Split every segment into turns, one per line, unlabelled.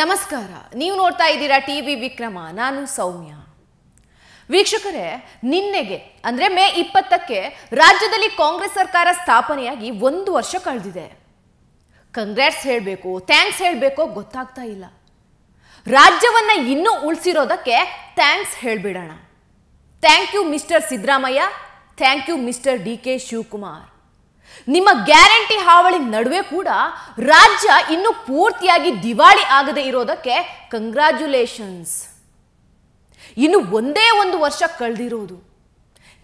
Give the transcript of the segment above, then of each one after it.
ನಮಸ್ಕಾರ ನೀವು ನೋಡ್ತಾ ಇದ್ದೀರಾ ಟಿ ವಿ ವಿಕ್ರಮ ನಾನು ಸೌಮ್ಯ ವೀಕ್ಷಕರೇ ನಿನ್ನೆಗೆ ಅಂದರೆ ಮೇ ಇಪ್ಪತ್ತಕ್ಕೆ ರಾಜ್ಯದಲ್ಲಿ ಕಾಂಗ್ರೆಸ್ ಸರ್ಕಾರ ಸ್ಥಾಪನೆಯಾಗಿ ಒಂದು ವರ್ಷ ಕಳೆದಿದೆ ಕಂಗ್ರೆಟ್ಸ್ ಹೇಳಬೇಕು ಥ್ಯಾಂಕ್ಸ್ ಹೇಳಬೇಕು ಗೊತ್ತಾಗ್ತಾ ಇಲ್ಲ ರಾಜ್ಯವನ್ನು ಇನ್ನೂ ಉಳಿಸಿರೋದಕ್ಕೆ ಥ್ಯಾಂಕ್ಸ್ ಹೇಳಿಬಿಡೋಣ thank you mister Siddaramaiah thank you mister D K Shivakumar ನಿಮ್ಮ ಗ್ಯಾರಂಟಿ ಹಾವಳಿ ನಡುವೆ ಕೂಡ ರಾಜ್ಯ ಇನ್ನೂ ಪೂರ್ತಿಯಾಗಿ ದಿವಾಳಿ ಆಗದೆ ಇರೋದಕ್ಕೆ ಕಂಗ್ರ್ಯಾಚುಲೇಷನ್ಸ್ ಇನ್ನು ಒಂದೇ ಒಂದು ವರ್ಷ ಕಳೆದಿರೋದು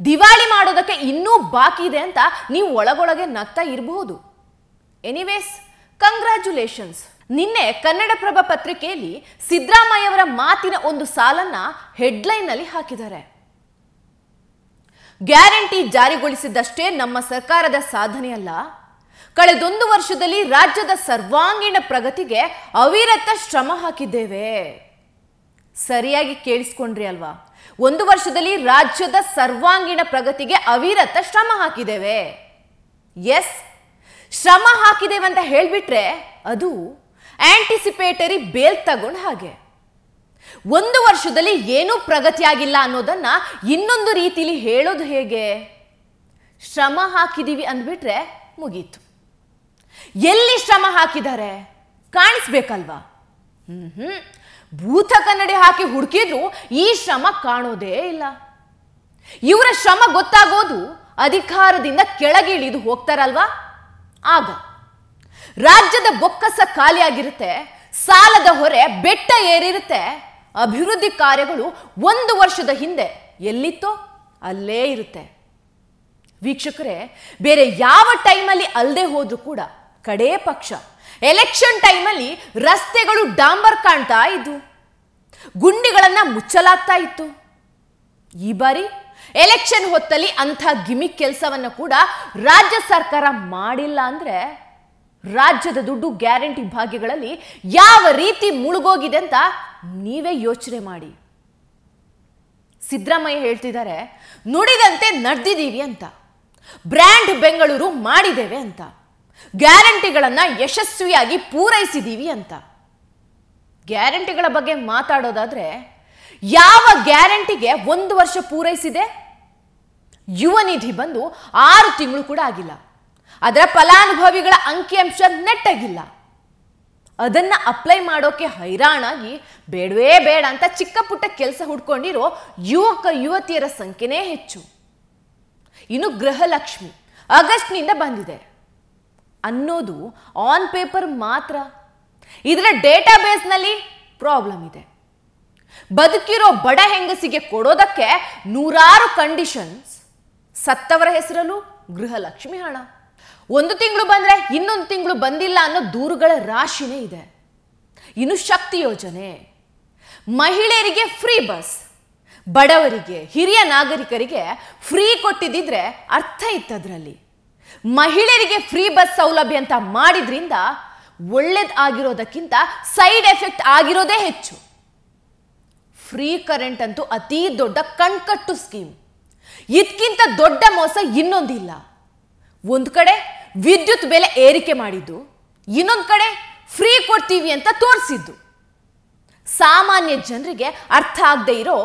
ದಿವಾಳಿ ಮಾಡೋದಕ್ಕೆ ಇನ್ನೂ ಬಾಕಿ ಇದೆ ಅಂತ ನೀವು ಒಳಗೊಳಗೆ ನಗ್ತಾ ಇರಬಹುದು ಎನಿವೇಸ್ ಕಂಗ್ರ್ಯಾಚುಲೇಷನ್ಸ್ ನಿನ್ನೆ ಕನ್ನಡಪ್ರಭ ಪತ್ರಿಕೆಯಲ್ಲಿ ಸಿದ್ದರಾಮಯ್ಯವರ ಮಾತಿನ ಒಂದು ಸಾಲನ್ನ ಹೆಡ್ಲೈನ್ನಲ್ಲಿ ಹಾಕಿದ್ದಾರೆ ಗ್ಯಾರಂಟಿ ಜಾರಿಗೊಳಿಸಿದ್ದಷ್ಟೇ ನಮ್ಮ ಸರ್ಕಾರದ ಸಾಧನೆಯಲ್ಲ ಕಳೆದೊಂದು ವರ್ಷದಲ್ಲಿ ರಾಜ್ಯದ ಸರ್ವಾಂಗೀಣ ಪ್ರಗತಿಗೆ ಅವಿರತ ಶ್ರಮ ಹಾಕಿದ್ದೇವೆ ಸರಿಯಾಗಿ ಕೇಳಿಸ್ಕೊಂಡ್ರಿ ಅಲ್ವಾ ಒಂದು ವರ್ಷದಲ್ಲಿ ರಾಜ್ಯದ ಸರ್ವಾಂಗೀಣ ಪ್ರಗತಿಗೆ ಅವಿರತ ಶ್ರಮ ಹಾಕಿದ್ದೇವೆ ಎಸ್ ಶ್ರಮ ಹಾಕಿದ್ದೇವೆ ಅಂತ ಹೇಳಿಬಿಟ್ರೆ ಅದು ಆಂಟಿಸಿಪೇಟರಿ ಬೇಲ್ ತಗೊಂಡು ಹಾಗೆ ಒಂದು ವರ್ಷದಲ್ಲಿ ಏನೂ ಪ್ರಗತಿಯಾಗಿಲ್ಲ ಅನ್ನೋದನ್ನ ಇನ್ನೊಂದು ರೀತಿಲಿ ಹೇಳೋದು ಹೇಗೆ ಶ್ರಮ ಹಾಕಿದೀವಿ ಅಂದ್ಬಿಟ್ರೆ ಮುಗೀತು ಎಲ್ಲಿ ಶ್ರಮ ಹಾಕಿದ್ದಾರೆ ಕಾಣಿಸ್ಬೇಕಲ್ವಾ ಹ್ಮ್ ಹ್ಮ್ ಭೂತ ಕನ್ನಡಿ ಹಾಕಿ ಹುಡುಕಿದ್ರು ಈ ಶ್ರಮ ಕಾಣೋದೇ ಇಲ್ಲ ಇವರ ಶ್ರಮ ಗೊತ್ತಾಗೋದು ಅಧಿಕಾರದಿಂದ ಕೆಳಗಿಳಿದು ಹೋಗ್ತಾರಲ್ವಾ ಆಗ ರಾಜ್ಯದ ಬೊಕ್ಕಸ ಖಾಲಿಯಾಗಿರುತ್ತೆ ಸಾಲದ ಹೊರೆ ಬೆಟ್ಟ ಏರಿರುತ್ತೆ ಅಭಿವೃದ್ಧಿ ಕಾರ್ಯಗಳು ಒಂದು ವರ್ಷದ ಹಿಂದೆ ಎಲ್ಲಿತ್ತೋ ಅಲ್ಲೇ ಇರುತ್ತೆ ವೀಕ್ಷಕರೇ ಬೇರೆ ಯಾವ ಟೈಮಲ್ಲಿ ಅಲ್ಲದೆ ಹೋದರೂ ಕೂಡ ಕಡೇ ಪಕ್ಷ ಎಲೆಕ್ಷನ್ ಟೈಮಲ್ಲಿ ರಸ್ತೆಗಳು ಡಾಂಬರ್ ಕಾಣ್ತಾ ಇದ್ವು ಗುಂಡಿಗಳನ್ನು ಮುಚ್ಚಲಾಗ್ತಾ ಇತ್ತು ಈ ಬಾರಿ ಎಲೆಕ್ಷನ್ ಹೊತ್ತಲ್ಲಿ ಅಂಥ ಗಿಮಿಕ್ ಕೆಲಸವನ್ನು ಕೂಡ ರಾಜ್ಯ ಸರ್ಕಾರ ಮಾಡಿಲ್ಲ ಅಂದರೆ ರಾಜ್ಯದ ದುಡ್ಡು ಗ್ಯಾರಂಟಿ ಭಾಗ್ಯಗಳಲ್ಲಿ ಯಾವ ರೀತಿ ಮುಳುಗೋಗಿದೆ ಅಂತ ನೀವೇ ಯೋಚನೆ ಮಾಡಿ ಸಿದ್ದರಾಮಯ್ಯ ಹೇಳ್ತಿದ್ದಾರೆ ನುಡಿದಂತೆ ನಡೆದಿದ್ದೀವಿ ಅಂತ ಬ್ರ್ಯಾಂಡ್ ಬೆಂಗಳೂರು ಮಾಡಿದ್ದೇವೆ ಅಂತ ಗ್ಯಾರಂಟಿಗಳನ್ನು ಯಶಸ್ವಿಯಾಗಿ ಪೂರೈಸಿದ್ದೀವಿ ಅಂತ ಗ್ಯಾರಂಟಿಗಳ ಬಗ್ಗೆ ಮಾತಾಡೋದಾದರೆ ಯಾವ ಗ್ಯಾರಂಟಿಗೆ ಒಂದು ವರ್ಷ ಪೂರೈಸಿದೆ ಯುವ ನಿಧಿ ಬಂದು ಆರು ತಿಂಗಳು ಕೂಡ ಆಗಿಲ್ಲ ಅದರ ಫಲಾನುಭವಿಗಳ ಅಂಕಿಅಂಶ ನೆಟ್ಟಾಗಿಲ್ಲ ಅದನ್ನು ಅಪ್ಲೈ ಮಾಡೋಕೆ ಹೈರಾಣಾಗಿ ಬೇಡವೇ ಬೇಡ ಅಂತ ಚಿಕ್ಕ ಪುಟ್ಟ ಕೆಲಸ ಹುಡ್ಕೊಂಡಿರೋ ಯುವಕ ಯುವತಿಯರ ಸಂಖ್ಯೆನೇ ಹೆಚ್ಚು ಇನ್ನು ಗೃಹಲಕ್ಷ್ಮಿ ಆಗಸ್ಟ್ನಿಂದ ಬಂದಿದೆ ಅನ್ನೋದು ಆನ್ ಪೇಪರ್ ಮಾತ್ರ ಇದರ ಡೇಟಾ ಬೇಸ್ನಲ್ಲಿ ಪ್ರಾಬ್ಲಮ್ ಇದೆ ಬದುಕಿರೋ ಬಡ ಹೆಂಗಸಿಗೆ ಕೊಡೋದಕ್ಕೆ ನೂರಾರು ಕಂಡೀಷನ್ಸ್ ಸತ್ತವರ ಹೆಸರಲ್ಲೂ ಗೃಹಲಕ್ಷ್ಮಿ ಹಣ ಒಂದು ತಿಂಗಳು ಬಂದರೆ ಇನ್ನೊಂದು ತಿಂಗಳು ಬಂದಿಲ್ಲ ಅನ್ನೋ ದೂರುಗಳ ರಾಶಿನೇ ಇದೆ ಇನ್ನು ಶಕ್ತಿ ಯೋಜನೆ ಮಹಿಳೆಯರಿಗೆ ಫ್ರೀ ಬಸ್ ಬಡವರಿಗೆ ಹಿರಿಯ ನಾಗರಿಕರಿಗೆ ಫ್ರೀ ಕೊಟ್ಟಿದ್ದಿದ್ರೆ ಅರ್ಥ ಅದರಲ್ಲಿ ಮಹಿಳೆಯರಿಗೆ ಫ್ರೀ ಬಸ್ ಸೌಲಭ್ಯ ಅಂತ ಮಾಡಿದ್ರಿಂದ ಆಗಿರೋದಕ್ಕಿಂತ ಸೈಡ್ ಎಫೆಕ್ಟ್ ಆಗಿರೋದೇ ಹೆಚ್ಚು ಫ್ರೀ ಕರೆಂಟ್ ಅಂತೂ ಅತೀ ದೊಡ್ಡ ಕಣ್ಕಟ್ಟು ಸ್ಕೀಮ್ ಇದಕ್ಕಿಂತ ದೊಡ್ಡ ಮೋಸ ಇನ್ನೊಂದಿಲ್ಲ ಒಂದು ಕಡೆ ವಿದ್ಯುತ್ ಬೆಲೆ ಏರಿಕೆ ಮಾಡಿದ್ದು ಇನ್ನೊಂದು ಕಡೆ ಫ್ರೀ ಕೊಡ್ತೀವಿ ಅಂತ ತೋರಿಸಿದ್ದು ಸಾಮಾನ್ಯ ಜನರಿಗೆ ಅರ್ಥ ಆಗದೆ ಇರೋ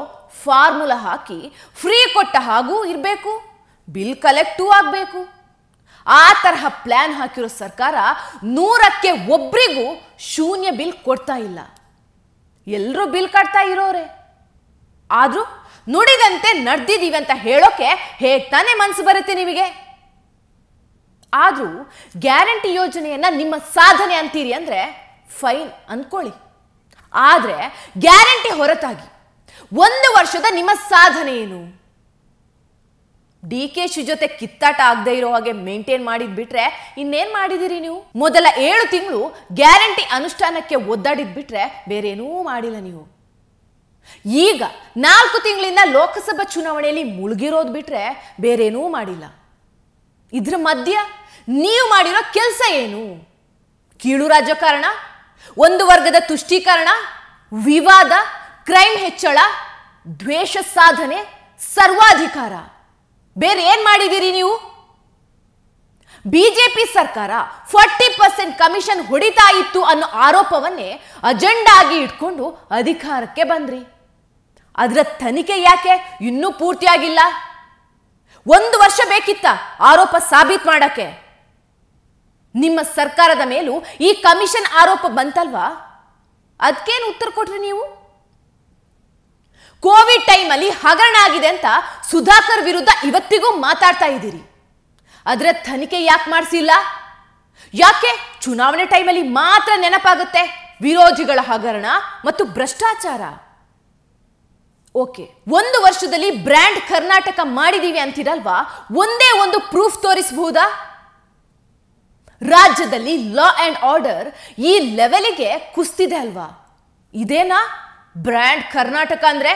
ಫಾರ್ಮುಲಾ ಹಾಕಿ ಫ್ರೀ ಕೊಟ್ಟ ಹಾಗೂ ಇರಬೇಕು ಬಿಲ್ ಕಲೆಕ್ಟೂ ಆಗಬೇಕು ಆ ತರಹ ಪ್ಲ್ಯಾನ್ ಹಾಕಿರೋ ಸರ್ಕಾರ ನೂರಕ್ಕೆ ಒಬ್ರಿಗೂ ಶೂನ್ಯ ಬಿಲ್ ಕೊಡ್ತಾ ಇಲ್ಲ ಎಲ್ಲರೂ ಬಿಲ್ ಕಟ್ತಾ ಇರೋರೆ ಆದರೂ ನುಡಿದಂತೆ ನಡೆದಿದ್ದೀವಿ ಅಂತ ಹೇಳೋಕೆ ಹೇಗೆ ತಾನೇ ಮನಸ್ಸು ಬರುತ್ತೆ ನಿಮಗೆ ಆದರೂ ಗ್ಯಾರಂಟಿ ಯೋಜನೆಯನ್ನು ನಿಮ್ಮ ಸಾಧನೆ ಅಂತೀರಿ ಅಂದರೆ ಫೈನ್ ಅಂದ್ಕೊಳ್ಳಿ ಆದರೆ ಗ್ಯಾರಂಟಿ ಹೊರತಾಗಿ ಒಂದು ವರ್ಷದ ನಿಮ್ಮ ಸಾಧನೆ ಏನು ಡಿ ಕೆ ಶಿ ಜೊತೆ ಕಿತ್ತಾಟ ಆಗದೆ ಇರೋ ಹಾಗೆ ಮೇಂಟೈನ್ ಮಾಡಿದ್ ಬಿಟ್ರೆ ಇನ್ನೇನ್ ಮಾಡಿದಿರಿ ನೀವು ಮೊದಲ ಏಳು ತಿಂಗಳು ಗ್ಯಾರಂಟಿ ಅನುಷ್ಠಾನಕ್ಕೆ ಒದ್ದಾಡಿದ್ ಬಿಟ್ರೆ ಬೇರೇನೂ ಮಾಡಿಲ್ಲ ನೀವು ಈಗ ನಾಲ್ಕು ತಿಂಗಳಿಂದ ಲೋಕಸಭಾ ಚುನಾವಣೆಯಲ್ಲಿ ಮುಳುಗಿರೋದು ಬಿಟ್ರೆ ಬೇರೇನೂ ಮಾಡಿಲ್ಲ ಇದ್ರ ಮಧ್ಯ ನೀವು ಮಾಡಿರೋ ಕೆಲಸ ಏನು ಕೀಳು ರಾಜಕಾರಣ ಒಂದು ವರ್ಗದ ತುಷ್ಟೀಕರಣ ವಿವಾದ ಕ್ರೈಮ್ ಹೆಚ್ಚಳ ದ್ವೇಷ ಸಾಧನೆ ಸರ್ವಾಧಿಕಾರ ಬೇರೆ ಏನು ಮಾಡಿದ್ದೀರಿ ನೀವು ಬಿಜೆಪಿ ಸರ್ಕಾರ ಫಾರ್ಟಿ ಪರ್ಸೆಂಟ್ ಕಮಿಷನ್ ಹೊಡಿತಾ ಇತ್ತು ಅನ್ನೋ ಆರೋಪವನ್ನೇ ಅಜೆಂಡಾ ಆಗಿ ಇಟ್ಕೊಂಡು ಅಧಿಕಾರಕ್ಕೆ ಬಂದ್ರಿ ಅದರ ತನಿಖೆ ಯಾಕೆ ಇನ್ನೂ ಪೂರ್ತಿಯಾಗಿಲ್ಲ ಒಂದು ವರ್ಷ ಬೇಕಿತ್ತ ಆರೋಪ ಸಾಬೀತು ಮಾಡಕ್ಕೆ ನಿಮ್ಮ ಸರ್ಕಾರದ ಮೇಲೂ ಈ ಕಮಿಷನ್ ಆರೋಪ ಬಂತಲ್ವಾ ಅದಕ್ಕೇನು ಉತ್ತರ ಕೊಟ್ರಿ ನೀವು ಕೋವಿಡ್ ಟೈಮಲ್ಲಿ ಹಗರಣ ಆಗಿದೆ ಅಂತ ಸುಧಾಕರ್ ವಿರುದ್ಧ ಇವತ್ತಿಗೂ ಮಾತಾಡ್ತಾ ಇದ್ದೀರಿ ಅದರ ತನಿಖೆ ಯಾಕೆ ಮಾಡಿಸಿಲ್ಲ ಯಾಕೆ ಚುನಾವಣೆ ಟೈಮಲ್ಲಿ ಮಾತ್ರ ನೆನಪಾಗುತ್ತೆ ವಿರೋಧಿಗಳ ಹಗರಣ ಮತ್ತು ಭ್ರಷ್ಟಾಚಾರ ಓಕೆ ಒಂದು ವರ್ಷದಲ್ಲಿ ಬ್ರ್ಯಾಂಡ್ ಕರ್ನಾಟಕ ಮಾಡಿದೀವಿ ಅಂತಿರಲ್ವಾ ಒಂದೇ ಒಂದು ಪ್ರೂಫ್ ತೋರಿಸಬಹುದಾ ರಾಜ್ಯದಲ್ಲಿ ಲಾ ಆ್ಯಂಡ್ ಆರ್ಡರ್ ಈ ಲೆವೆಲಿಗೆ ಕುಸ್ತಿದೆ ಅಲ್ವಾ ಇದೇನಾ ಬ್ರ್ಯಾಂಡ್ ಕರ್ನಾಟಕ ಅಂದರೆ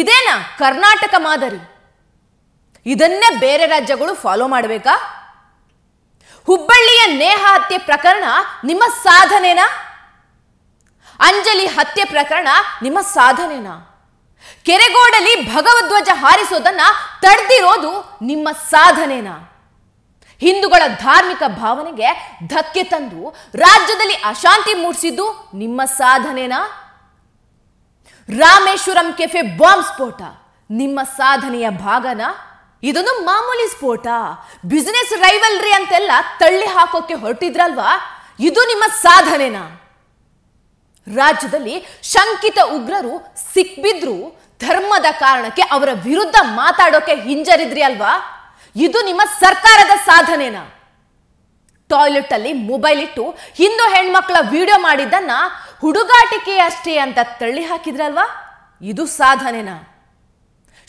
ಇದೇನಾ ಕರ್ನಾಟಕ ಮಾದರಿ ಇದನ್ನೇ ಬೇರೆ ರಾಜ್ಯಗಳು ಫಾಲೋ ಮಾಡಬೇಕಾ ಹುಬ್ಬಳ್ಳಿಯ ನೇಹ ಹತ್ಯೆ ಪ್ರಕರಣ ನಿಮ್ಮ ಸಾಧನೆನಾ ಅಂಜಲಿ ಹತ್ಯೆ ಪ್ರಕರಣ ನಿಮ್ಮ ಸಾಧನೆನಾ ಕೆರೆಗೋಡಲ್ಲಿ ಭಗವಧ್ವಜ ಹಾರಿಸೋದನ್ನ ತಡೆದಿರೋದು ನಿಮ್ಮ ಸಾಧನೆನಾ ಹಿಂದೂಗಳ ಧಾರ್ಮಿಕ ಭಾವನೆಗೆ ಧಕ್ಕೆ ತಂದು ರಾಜ್ಯದಲ್ಲಿ ಅಶಾಂತಿ ಮೂಡಿಸಿದ್ದು ನಿಮ್ಮ ಸಾಧನೆನಾ ರಾಮೇಶ್ವರಂ ಕೆಫೆ ಬಾಂಬ್ ಸ್ಫೋಟ ನಿಮ್ಮ ಸಾಧನೆಯ ಭಾಗನ ಇದೊಂದು ಮಾಮೂಲಿ ಸ್ಫೋಟ ಬಿಸಿನೆಸ್ ರೈವಲ್ರಿ ಅಂತೆಲ್ಲ ತಳ್ಳಿ ಹಾಕೋಕೆ ಹೊರಟಿದ್ರಲ್ವಾ ಇದು ನಿಮ್ಮ ಸಾಧನೆನಾ ರಾಜ್ಯದಲ್ಲಿ ಶಂಕಿತ ಉಗ್ರರು ಸಿಕ್ಬಿದ್ರು ಧರ್ಮದ ಕಾರಣಕ್ಕೆ ಅವರ ವಿರುದ್ಧ ಮಾತಾಡೋಕೆ ಹಿಂಜರಿದ್ರಿ ಅಲ್ವಾ ಇದು ನಿಮ್ಮ ಸರ್ಕಾರದ ಸಾಧನೆನಾ ಟಾಯ್ಲೆಟ್ ಅಲ್ಲಿ ಮೊಬೈಲ್ ಇಟ್ಟು ಹಿಂದೂ ಹೆಣ್ಮಕ್ಳ ವಿಡಿಯೋ ಮಾಡಿದ್ದನ್ನ ಹುಡುಗಾಟಿಕೆ ಅಷ್ಟೇ ಅಂತ ತಳ್ಳಿ ಹಾಕಿದ್ರಲ್ವಾ ಇದು ಸಾಧನೆನಾ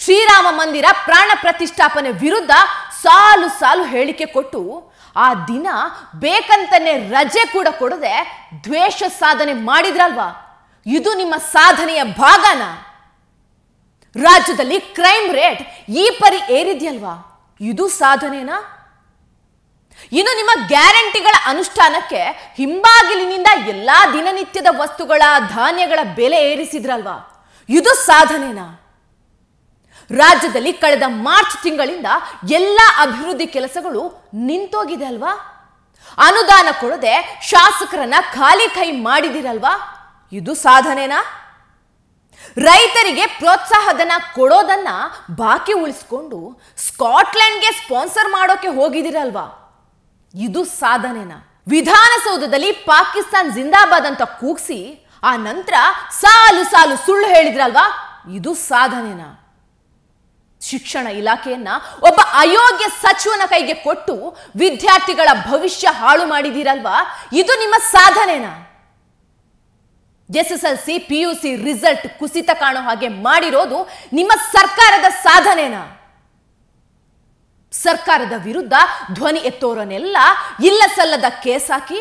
ಶ್ರೀರಾಮ ಮಂದಿರ ಪ್ರಾಣ ಪ್ರತಿಷ್ಠಾಪನೆ ವಿರುದ್ಧ ಸಾಲು ಸಾಲು ಹೇಳಿಕೆ ಕೊಟ್ಟು ಆ ದಿನ ಬೇಕಂತನೇ ರಜೆ ಕೂಡ ಕೊಡದೆ ದ್ವೇಷ ಸಾಧನೆ ಮಾಡಿದ್ರಲ್ವಾ ಇದು ನಿಮ್ಮ ಸಾಧನೆಯ ಭಾಗನಾ ರಾಜ್ಯದಲ್ಲಿ ಕ್ರೈಮ್ ರೇಟ್ ಈ ಪರಿ ಏರಿದ್ಯಲ್ವಾ ಇದು ಸಾಧನೆನಾ ಇನ್ನು ನಿಮ್ಮ ಗ್ಯಾರಂಟಿಗಳ ಅನುಷ್ಠಾನಕ್ಕೆ ಹಿಂಬಾಗಿಲಿನಿಂದ ಎಲ್ಲಾ ದಿನನಿತ್ಯದ ವಸ್ತುಗಳ ಧಾನ್ಯಗಳ ಬೆಲೆ ಏರಿಸಿದ್ರಲ್ವಾ ಇದು ಸಾಧನೆನಾ ರಾಜ್ಯದಲ್ಲಿ ಕಳೆದ ಮಾರ್ಚ್ ತಿಂಗಳಿಂದ ಎಲ್ಲ ಅಭಿವೃದ್ಧಿ ಕೆಲಸಗಳು ನಿಂತೋಗಿದೆ ಅಲ್ವಾ ಅನುದಾನ ಕೊಡದೆ ಶಾಸಕರನ್ನ ಖಾಲಿ ಕೈ ಮಾಡಿದಿರಲ್ವಾ ಇದು ಸಾಧನೆನಾ ರೈತರಿಗೆ ಪ್ರೋತ್ಸಾಹಧನ ಕೊಡೋದನ್ನ ಬಾಕಿ ಉಳಿಸ್ಕೊಂಡು ಸ್ಕಾಟ್ಲೆಂಡ್ಗೆ ಸ್ಪಾನ್ಸರ್ ಮಾಡೋಕೆ ಹೋಗಿದಿರಲ್ವಾ ಇದು ಸಾಧನೆನ ವಿಧಾನಸೌಧದಲ್ಲಿ ಪಾಕಿಸ್ತಾನ್ ಜಿಂದಾಬಾದ್ ಅಂತ ಕೂಗ್ಸಿ ಆ ನಂತರ ಸಾಲು ಸಾಲು ಸುಳ್ಳು ಹೇಳಿದ್ರಲ್ವಾ ಇದು ಸಾಧನೆನಾ ಶಿಕ್ಷಣ ಇಲಾಖೆಯನ್ನ ಒಬ್ಬ ಅಯೋಗ್ಯ ಸಚಿವನ ಕೈಗೆ ಕೊಟ್ಟು ವಿದ್ಯಾರ್ಥಿಗಳ ಭವಿಷ್ಯ ಹಾಳು ಮಾಡಿದಿರಲ್ವಾ ಇದು ನಿಮ್ಮ ಸಾಧನೆನಾ S S L C P U C result ಕುಸಿತ ಕಾಣೋ ಹಾಗೆ ಮಾಡಿರೋದು ನಿಮ್ಮ ಸರ್ಕಾರದ ಸಾಧನೆನಾ ಸರ್ಕಾರದ ವಿರುದ್ಧ ಧ್ವನಿ ಎತ್ತೋರನ್ನೆಲ್ಲ ಇಲ್ಲ ಸಲ್ಲದ ಕೇಸ್ ಹಾಕಿ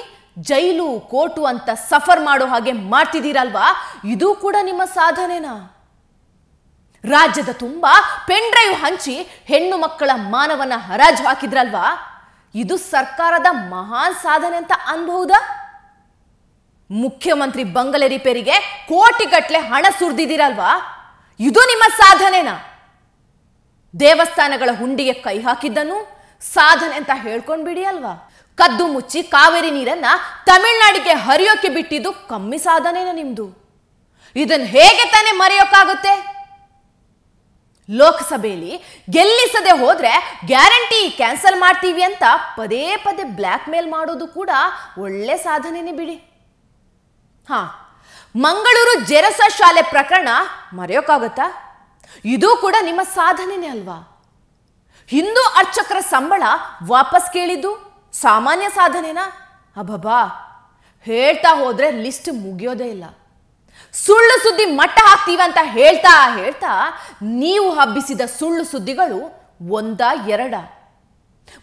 ಜೈಲು ಕೋರ್ಟು ಅಂತ ಸಫರ್ ಮಾಡೋ ಹಾಗೆ ಮಾಡ್ತಿದ್ದೀರಲ್ವಾ ಇದು ಕೂಡ ನಿಮ್ಮ ಸಾಧನೆನಾ ರಾಜ್ಯದ ತುಂಬ ಪೆಂಡ್ರೈವ್ ಹಂಚಿ ಹೆಣ್ಣು ಮಕ್ಕಳ ಮಾನವನ ಹರಾಜು ಹಾಕಿದ್ರಲ್ವಾ ಇದು ಸರ್ಕಾರದ ಮಹಾನ್ ಸಾಧನೆ ಅಂತ ಅನ್ಬಹುದಾ ಮುಖ್ಯಮಂತ್ರಿ ಬಂಗಲೆ ರಿಪೇರಿಗೆ ಕೋಟಿಗಟ್ಟಲೆ ಹಣ ಸುರಿದಿದ್ದೀರಲ್ವಾ ಇದು ನಿಮ್ಮ ಸಾಧನೆನಾ ದೇವಸ್ಥಾನಗಳ ಹುಂಡಿಗೆ ಕೈ ಹಾಕಿದ್ದನು ಸಾಧನೆ ಅಂತ ಹೇಳ್ಕೊಂಡ್ಬಿಡಿ ಅಲ್ವಾ ಕದ್ದು ಮುಚ್ಚಿ ಕಾವೇರಿ ನೀರನ್ನ ತಮಿಳ್ನಾಡಿಗೆ ಹರಿಯೋಕೆ ಬಿಟ್ಟಿದ್ದು ಕಮ್ಮಿ ಸಾಧನೆನಾ ನಿಮ್ದು ಇದನ್ನು ಹೇಗೆ ತಾನೇ ಮರೆಯೋಕ್ಕಾಗುತ್ತೆ ಲೋಕಸಭೆಯಲ್ಲಿ ಗೆಲ್ಲಿಸದೆ ಹೋದ್ರೆ ಗ್ಯಾರಂಟಿ ಕ್ಯಾನ್ಸಲ್ ಮಾಡ್ತೀವಿ ಅಂತ ಪದೇ ಪದೇ ಬ್ಲ್ಯಾಕ್ ಮೇಲ್ ಮಾಡೋದು ಕೂಡ ಒಳ್ಳೆ ಸಾಧನೆನೇ ಬಿಡಿ ಹಾ ಮಂಗಳೂರು ಜೆರಸ ಶಾಲೆ ಪ್ರಕರಣ ಮರೆಯೋಕ್ಕಾಗತ್ತಾ ಇದು ಕೂಡ ನಿಮ್ಮ ಸಾಧನೆನೇ ಅಲ್ವಾ ಹಿಂದೂ ಅರ್ಚಕರ ಸಂಬಳ ವಾಪಸ್ ಕೇಳಿದ್ದು ಸಾಮಾನ್ಯ ಸಾಧನೆನಾ ಅಬಬಾ ಹೇಳ್ತಾ ಹೋದ್ರೆ ಲಿಸ್ಟ್ ಮುಗಿಯೋದೇ ಇಲ್ಲ ಸುಳ್ಳು ಸುದ್ದಿ ಮಟ್ಟ ಅಂತ ಹೇಳ್ತಾ ಹೇಳ್ತಾ ನೀವು ಹಬ್ಬಿಸಿದ ಸುಳ್ಳು ಸುದ್ದಿಗಳು ಒಂದ ಎರಡ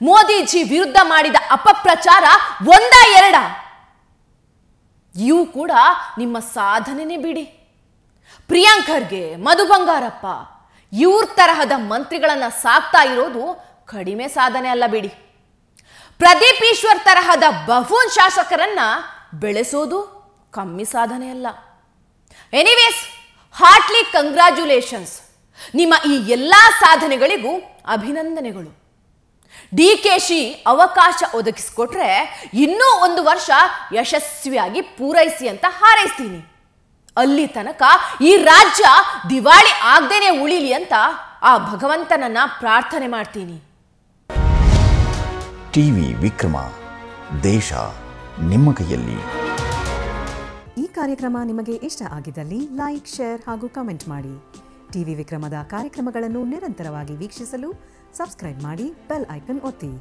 ಮೋದಿಜಿ ವಿರುದ್ಧ ಮಾಡಿದ ಅಪಪ್ರಚಾರ ಒಂದ ಎರಡ ಇವು ಕೂಡ ನಿಮ್ಮ ಸಾಧನೆನೇ ಬಿಡಿ ಪ್ರಿಯಾಂಕರ್ಗೆ ಮಧು ಬಂಗಾರಪ್ಪ ಇವ್ರ ತರಹದ ಮಂತ್ರಿಗಳನ್ನು ಸಾಕ್ತಾ ಇರೋದು ಕಡಿಮೆ ಸಾಧನೆ ಅಲ್ಲ ಬಿಡಿ ಪ್ರದೀಪ್ ಈಶ್ವರ್ ತರಹದ ಬಫೂನ್ ಶಾಸಕರನ್ನ ಬೆಳೆಸೋದು ಕಮ್ಮಿ ಸಾಧನೆ ಅಲ್ಲ ಎನಿವೇಸ್ ಹಾರ್ಟ್ಲಿ ಕಂಗ್ರ್ಯಾಚುಲೇಷನ್ಸ್ ನಿಮ್ಮ ಈ ಎಲ್ಲ ಸಾಧನೆಗಳಿಗೂ ಅಭಿನಂದನೆಗಳು ಡಿ ಕೆ ಶಿ ಅವಕಾಶ ಒದಗಿಸ್ಕೊಟ್ರೆ ಇನ್ನೂ ಒಂದು ವರ್ಷ ಯಶಸ್ವಿಯಾಗಿ ಪೂರೈಸಿ ಅಂತ ಹಾರೈಸ್ತೀನಿ ಅಲ್ಲಿ ತನಕ ಈ ರಾಜ್ಯ ದಿವಾಳಿ ಆಗ್ದೇನೆ ಉಳಿಲಿ ಅಂತ ಆ ಭಗವಂತನನ್ನ ಪ್ರಾರ್ಥನೆ ಮಾಡ್ತೀನಿ ಟಿವಿ ವಿಕ್ರಮ ದೇಶ ನಿಮ್ಮ ಕೈಯಲ್ಲಿ ಈ ಕಾರ್ಯಕ್ರಮ ನಿಮಗೆ ಇಷ್ಟ ಆಗಿದ್ದಲ್ಲಿ ಲೈಕ್ ಶೇರ್ ಹಾಗೂ ಕಮೆಂಟ್ ಮಾಡಿ ಟಿವಿ ವಿಕ್ರಮದ ಕಾರ್ಯಕ್ರಮಗಳನ್ನು ನಿರಂತರವಾಗಿ ವೀಕ್ಷಿಸಲು ಸಬ್ಸ್ಕ್ರೈಬ್ ಮಾಡಿ ಬೆಲ್ ಐಕನ್ ಒತ್ತಿ